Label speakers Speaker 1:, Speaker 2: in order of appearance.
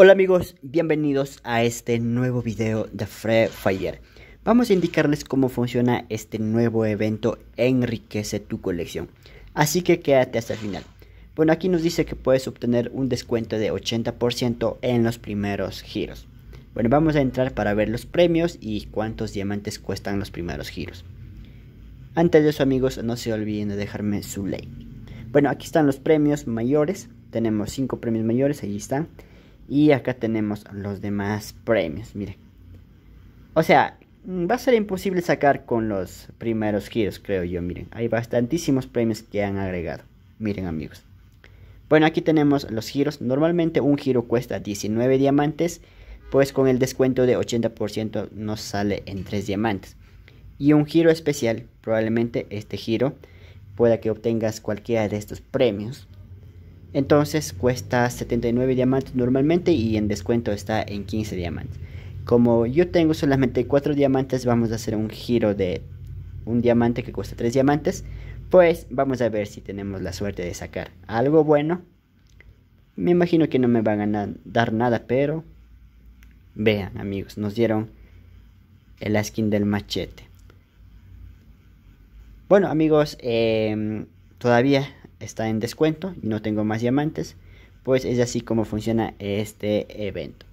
Speaker 1: Hola amigos, bienvenidos a este nuevo video de Free Fire. Vamos a indicarles cómo funciona este nuevo evento Enriquece tu colección. Así que quédate hasta el final. Bueno, aquí nos dice que puedes obtener un descuento de 80% en los primeros giros. Bueno, vamos a entrar para ver los premios y cuántos diamantes cuestan los primeros giros. Antes de eso amigos, no se olviden de dejarme su like. Bueno, aquí están los premios mayores. Tenemos 5 premios mayores, ahí están. Y acá tenemos los demás premios, miren. O sea, va a ser imposible sacar con los primeros giros, creo yo, miren. Hay bastantísimos premios que han agregado, miren amigos. Bueno, aquí tenemos los giros. Normalmente un giro cuesta 19 diamantes, pues con el descuento de 80% nos sale en 3 diamantes. Y un giro especial, probablemente este giro pueda que obtengas cualquiera de estos premios. Entonces cuesta 79 diamantes normalmente y en descuento está en 15 diamantes. Como yo tengo solamente 4 diamantes, vamos a hacer un giro de un diamante que cuesta 3 diamantes. Pues vamos a ver si tenemos la suerte de sacar algo bueno. Me imagino que no me van a dar nada, pero vean amigos, nos dieron el skin del machete. Bueno amigos, em, todavía está en descuento, y no tengo más diamantes, pues es así como funciona este evento.